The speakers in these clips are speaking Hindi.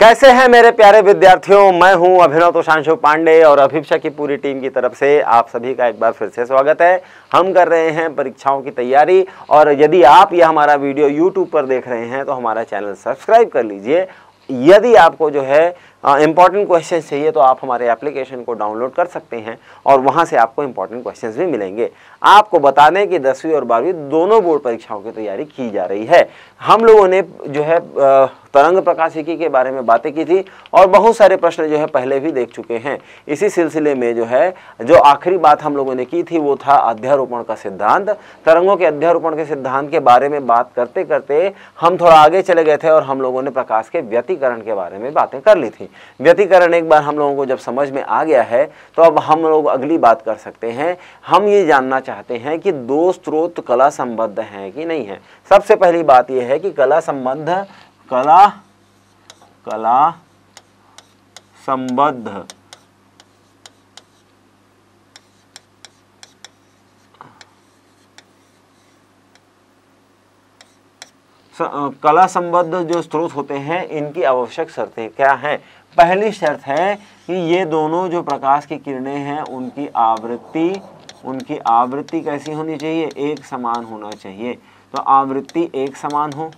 कैसे हैं मेरे प्यारे विद्यार्थियों मैं हूं अभिनव तुशांशु पांडे और अभिक्षा की पूरी टीम की तरफ से आप सभी का एक बार फिर से स्वागत है हम कर रहे हैं परीक्षाओं की तैयारी और यदि आप यह हमारा वीडियो यूट्यूब पर देख रहे हैं तो हमारा चैनल सब्सक्राइब कर लीजिए यदि आपको जो है इंपॉर्टेंट हाँ, क्वेश्चन चाहिए तो आप हमारे एप्लीकेशन को डाउनलोड कर सकते हैं और वहाँ से आपको इंपॉर्टेंट क्वेश्चन भी मिलेंगे आपको बता दें कि दसवीं और बारहवीं दोनों बोर्ड परीक्षाओं की तैयारी की जा रही है हम लोगों ने जो है तरंग प्रकाशिकी के बारे में बातें की थी और बहुत सारे प्रश्न जो है पहले भी देख चुके हैं इसी सिलसिले में जो है जो आखिरी बात हम लोगों ने की थी वो था अध्यारोपण का सिद्धांत तरंगों के अध्यारोपण के सिद्धांत के बारे में बात करते करते हम थोड़ा आगे चले गए थे और हम लोगों ने प्रकाश के व्यतीकरण के बारे में बातें कर ली थी होगी व्यतीकरण एक बार हम लोगों को जब समझ में आ गया है तो अब हम लोग अगली बात कर सकते हैं हम ये जानना चाहते हैं कि दो स्रोत कला संबद्ध हैं कि नहीं है सबसे पहली बात यह है कि कला संबद्ध कला कला संबद्ध कला संबद्ध जो स्रोत होते हैं इनकी आवश्यक शर्तें क्या हैं पहली शर्त है कि ये दोनों जो प्रकाश की किरणें हैं उनकी आवृत्ति उनकी आवृत्ति कैसी होनी चाहिए एक समान होना चाहिए तो आवृत्ति एक समान हो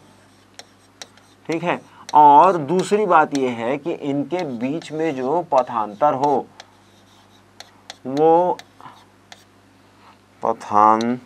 ठीक है और दूसरी बात यह है कि इनके बीच में जो पथांतर हो वो पथान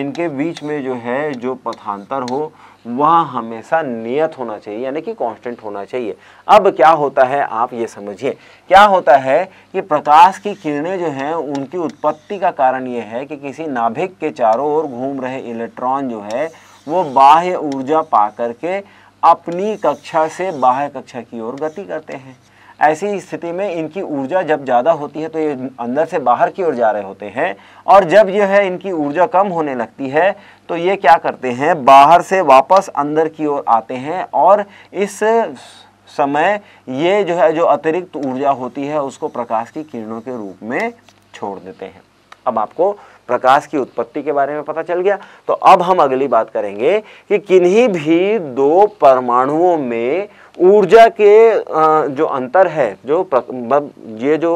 इनके बीच में जो है जो पथांतर हो वहाँ हमेशा नियत होना चाहिए यानी कि कांस्टेंट होना चाहिए अब क्या होता है आप ये समझिए क्या होता है कि प्रकाश की किरणें जो हैं उनकी उत्पत्ति का कारण ये है कि किसी नाभिक के चारों ओर घूम रहे इलेक्ट्रॉन जो है वो बाह्य ऊर्जा पा करके अपनी कक्षा से बाह्य कक्षा की ओर गति करते हैं ऐसी स्थिति में इनकी ऊर्जा जब ज़्यादा होती है तो ये अंदर से बाहर की ओर जा रहे होते हैं और जब यह है इनकी ऊर्जा कम होने लगती है तो ये क्या करते हैं बाहर से वापस अंदर की ओर आते हैं और इस समय ये जो है जो अतिरिक्त ऊर्जा होती है उसको प्रकाश की किरणों के रूप में छोड़ देते हैं अब आपको प्रकाश की उत्पत्ति के बारे में पता चल गया तो अब हम अगली बात करेंगे कि किन्हीं भी दो परमाणुओं में ऊर्जा के जो अंतर है जो मतलब ये जो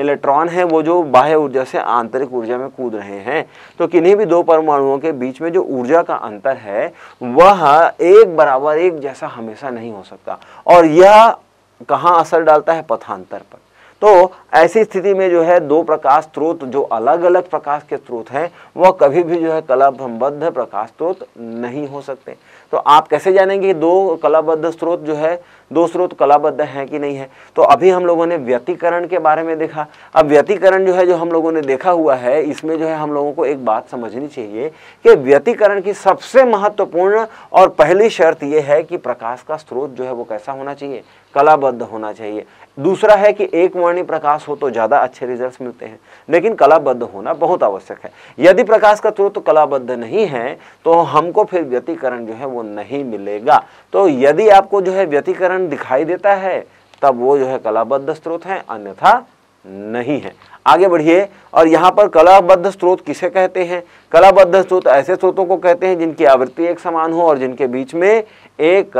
इलेक्ट्रॉन है वो जो बाह्य ऊर्जा से आंतरिक ऊर्जा में कूद रहे हैं तो किन्हीं भी दो परमाणुओं के बीच में जो ऊर्जा का अंतर है वह एक बराबर एक जैसा हमेशा नहीं हो सकता और यह कहाँ असर डालता है पथांतर पर तो ऐसी स्थिति में जो है दो प्रकाश स्रोत जो अलग अलग प्रकाश के स्रोत हैं वह कभी भी जो है कलाबद्ध प्रकाश स्रोत नहीं हो सकते तो आप कैसे जानेंगे दो कलाबद्ध स्रोत जो है दो स्रोत कलाबद्ध हैं कि नहीं है तो अभी हम लोगों ने व्यतीकरण के बारे में देखा अब व्यतीकरण जो है जो हम लोगों ने देखा हुआ है इसमें जो है हम लोगों को एक बात समझनी चाहिए कि व्यतीकरण की सबसे महत्वपूर्ण और पहली शर्त यह है कि प्रकाश का स्रोत जो है वो कैसा होना चाहिए कलाबद्ध होना चाहिए दूसरा है कि एक वर्णी प्रकाश हो तो ज़्यादा अच्छे रिजल्ट्स मिलते हैं लेकिन कलाबद्ध होना बहुत आवश्यक है यदि प्रकाश का स्रोत तो कलाबद्ध नहीं है तो हमको फिर व्यतीकरण जो है वो नहीं मिलेगा तो यदि आपको जो है व्यतीकरण दिखाई देता है तब वो जो है कलाबद्ध स्रोत हैं अन्यथा नहीं है आगे बढ़िए और यहाँ पर कलाबद्ध स्रोत किसे कहते हैं कलाबद्ध स्रोत ऐसे स्रोतों को कहते हैं जिनकी आवृत्ति एक समान हो और जिनके बीच में एक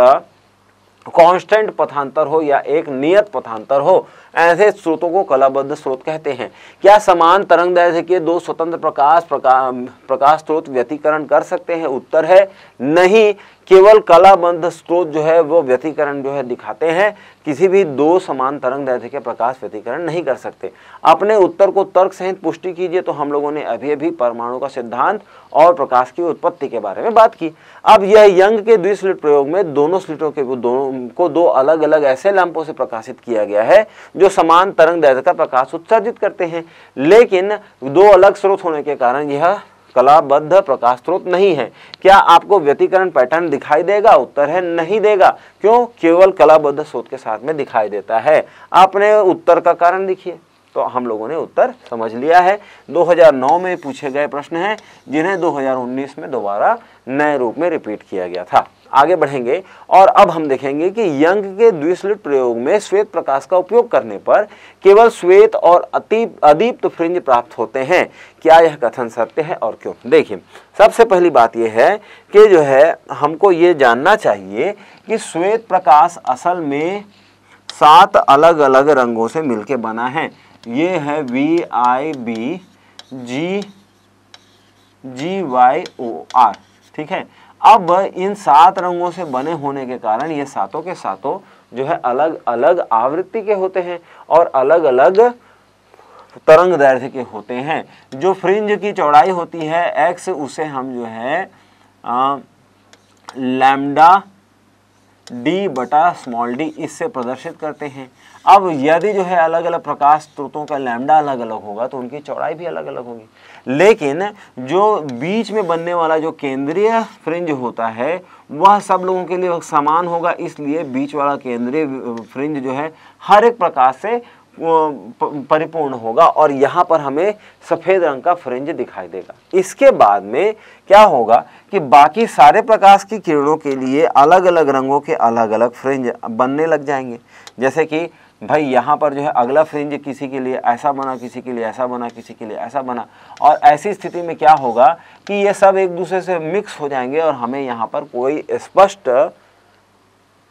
कांस्टेंट पथांतर हो या एक नियत पथांतर हो ऐसे स्रोतों को कलाबद्ध स्रोत कहते हैं क्या समान तरंग दैर्ध्य के दो स्वतंत्र प्रकाश प्रकाश प्रकाश स्रोत व्यतीकरण कर सकते हैं उत्तर है नहीं केवल कलाबंध स्रोत जो है वो व्यतिकरण जो है दिखाते हैं किसी भी दो समान तरंग दैर्ध्य के प्रकाश व्यतिकरण नहीं कर सकते अपने उत्तर को तर्क सहित पुष्टि कीजिए तो हम लोगों ने अभी अभी परमाणु का सिद्धांत और प्रकाश की उत्पत्ति के बारे में बात की अब यह यंग के द्विस्लिट प्रयोग में दोनों स्लिटों के दोनों को दो अलग अलग ऐसे लैंपों से प्रकाशित किया गया है जो समान तरंग दैर्ध्य का प्रकाश उत्सर्जित करते हैं लेकिन दो अलग स्रोत होने के कारण यह कलाबद्ध प्रकाश स्रोत नहीं है क्या आपको व्यतीकरण पैटर्न दिखाई देगा उत्तर है नहीं देगा क्यों केवल कलाबद्ध स्रोत के साथ में दिखाई देता है आपने उत्तर का कारण दिखिए तो हम लोगों ने उत्तर समझ लिया है 2009 में पूछे गए प्रश्न हैं जिन्हें 2019 में दोबारा नए रूप में रिपीट किया गया था आगे बढ़ेंगे और अब हम देखेंगे कि यंग के द्विसलिट प्रयोग में श्वेत प्रकाश का उपयोग करने पर केवल श्वेत और अतीप अदीप्त फ्रिंज प्राप्त होते हैं क्या यह कथन सत्य है और क्यों देखिए सबसे पहली बात यह है कि जो है हमको ये जानना चाहिए कि श्वेत प्रकाश असल में सात अलग अलग रंगों से मिलकर बना है ये है V I B G G Y O R ठीक है अब इन सात रंगों से बने होने के कारण ये सातों के सातों जो है अलग अलग आवृत्ति के होते हैं और अलग अलग तरंग दैर्ध्य के होते हैं जो फ्रिंज की चौड़ाई होती है एक्स उसे हम जो है लैम्डा डी बटा स्मॉल डी इससे प्रदर्शित करते हैं अब यदि जो है अलग अलग प्रकाश स्रोतों का लैम्डा अलग अलग होगा तो उनकी चौड़ाई भी अलग अलग होगी लेकिन जो बीच में बनने वाला जो केंद्रीय फ्रिंज होता है वह सब लोगों के लिए समान होगा इसलिए बीच वाला केंद्रीय फ्रिंज जो है हर एक प्रकाश से परिपूर्ण होगा और यहाँ पर हमें सफ़ेद रंग का फ्रिंज दिखाई देगा इसके बाद में क्या होगा कि बाकी सारे प्रकाश की किरणों के लिए अलग अलग रंगों के अलग अलग फ्रिंज बनने लग जाएंगे जैसे कि भाई यहाँ पर जो है अगला फ्रिंज किसी के लिए ऐसा बना किसी के लिए ऐसा बना किसी के लिए ऐसा बना और ऐसी स्थिति में क्या होगा कि ये सब एक दूसरे से मिक्स हो जाएंगे और हमें यहाँ पर कोई स्पष्ट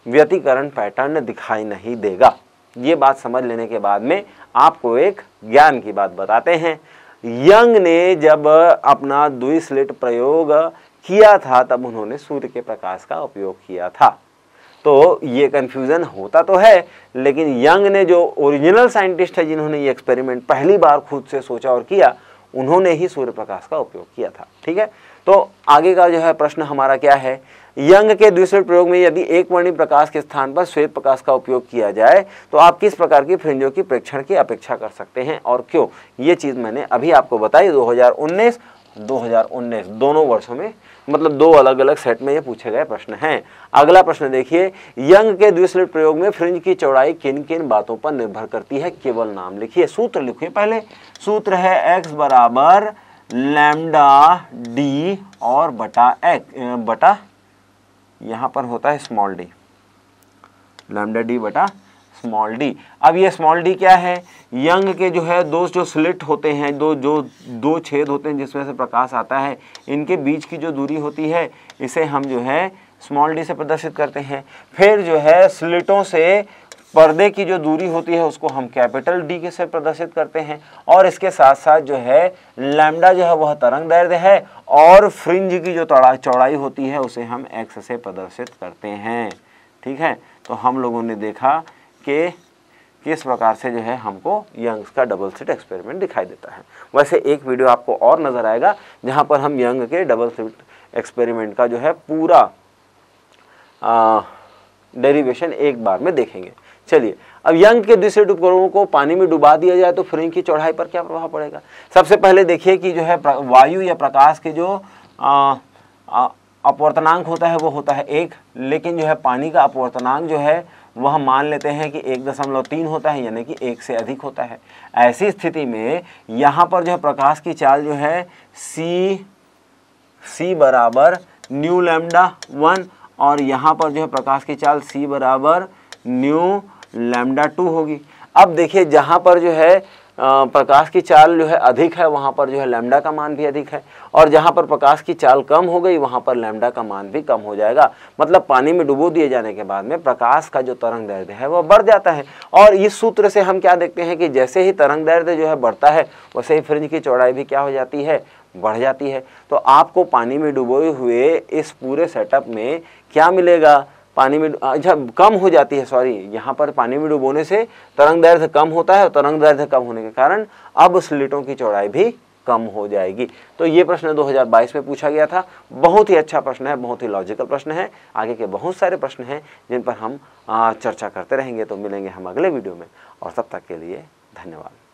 व्यतीकरण पैटर्न दिखाई नहीं देगा ये बात समझ लेने के बाद में आपको एक ज्ञान की बात बताते हैं यंग ने जब अपना दुई प्रयोग किया था तब उन्होंने सूर्य के प्रकाश का उपयोग किया था तो ये कन्फ्यूज़न होता तो है लेकिन यंग ने जो ओरिजिनल साइंटिस्ट है जिन्होंने ये एक्सपेरिमेंट पहली बार खुद से सोचा और किया उन्होंने ही सूर्य प्रकाश का उपयोग किया था ठीक है तो आगे का जो है प्रश्न हमारा क्या है यंग के दूसरे प्रयोग में यदि एक वर्णी प्रकाश के स्थान पर श्वेत प्रकाश का उपयोग किया जाए तो आप किस प्रकार की फ्रिंजों की प्रेक्षण की अपेक्षा कर सकते हैं और क्यों ये चीज़ मैंने अभी आपको बताई 2019 2019 दोनों वर्षों में मतलब दो अलग अलग सेट में ये पूछे गए प्रश्न हैं अगला प्रश्न देखिए यंग के दूसरे प्रयोग में फ्रिंज की चौड़ाई किन किन बातों पर निर्भर करती है केवल नाम लिखिए सूत्र लिखिए पहले सूत्र है एक्स बराबर लैमडा डी और बटा एक्स बटा यहाँ पर होता है स्मॉल डी लैम्डा डी बटा स्मॉल डी अब ये स्मॉल डी क्या है यंग के जो है दो जो स्लिट होते हैं दो जो दो छेद होते हैं जिसमें से प्रकाश आता है इनके बीच की जो दूरी होती है इसे हम जो है स्मॉल डी से प्रदर्शित करते हैं फिर जो है स्लिटों से पर्दे की जो दूरी होती है उसको हम कैपिटल डी के से प्रदर्शित करते हैं और इसके साथ साथ जो है लैमडा जो है वह तरंग दर्द है और फ्रिंज की जो चौड़ाई होती है उसे हम एक्स से प्रदर्शित करते हैं ठीक है तो हम लोगों ने देखा कि किस प्रकार से जो है हमको यंग्स का डबल स्लिट एक्सपेरिमेंट दिखाई देता है वैसे एक वीडियो आपको और नज़र आएगा जहाँ पर हम यंग के डबल स्लिट एक्सपेरिमेंट का जो है पूरा डेरिवेशन एक बार में देखेंगे चलिए अब यंग के दूसरे टुकड़ों को पानी में डुबा दिया जाए तो फ्रिंग की चौड़ाई पर क्या प्रभाव पड़ेगा सबसे पहले देखिए कि जो है वायु या प्रकाश के जो अपवर्तनांक होता है वो होता है एक लेकिन जो है पानी का अपवर्तनांक जो है वह मान लेते हैं कि एक दशमलव तीन होता है यानी कि एक से अधिक होता है ऐसी स्थिति में यहाँ पर जो है प्रकाश की चाल जो है सी सी बराबर न्यू लेमडा वन और यहाँ पर जो है प्रकाश की चाल सी बराबर न्यू लैमडा टू होगी अब देखिए जहाँ पर जो है प्रकाश की चाल जो है अधिक है वहाँ पर जो है लैमडा का मान भी अधिक है और जहाँ पर प्रकाश की चाल कम हो गई वहाँ पर लैमडा का मान भी कम हो जाएगा मतलब पानी में डुबो दिए जाने के बाद में प्रकाश का जो तरंग दैर्ध्य है वह बढ़ जाता है और इस सूत्र से हम क्या देखते हैं कि जैसे ही तरंग दैर्ध्य जो है बढ़ता है वैसे ही फ्रिंज की चौड़ाई भी क्या हो जाती है बढ़ जाती है तो आपको पानी में डुबोए हुए इस पूरे सेटअप में क्या मिलेगा पानी में अच्छा कम हो जाती है सॉरी यहाँ पर पानी में डूबोने से तरंग दर्द कम होता है और तरंग दर्द कम होने के कारण अब स्लिटों की चौड़ाई भी कम हो जाएगी तो ये प्रश्न 2022 में पूछा गया था बहुत ही अच्छा प्रश्न है बहुत ही लॉजिकल प्रश्न है आगे के बहुत सारे प्रश्न हैं जिन पर हम चर्चा करते रहेंगे तो मिलेंगे हम अगले वीडियो में और तब तक के लिए धन्यवाद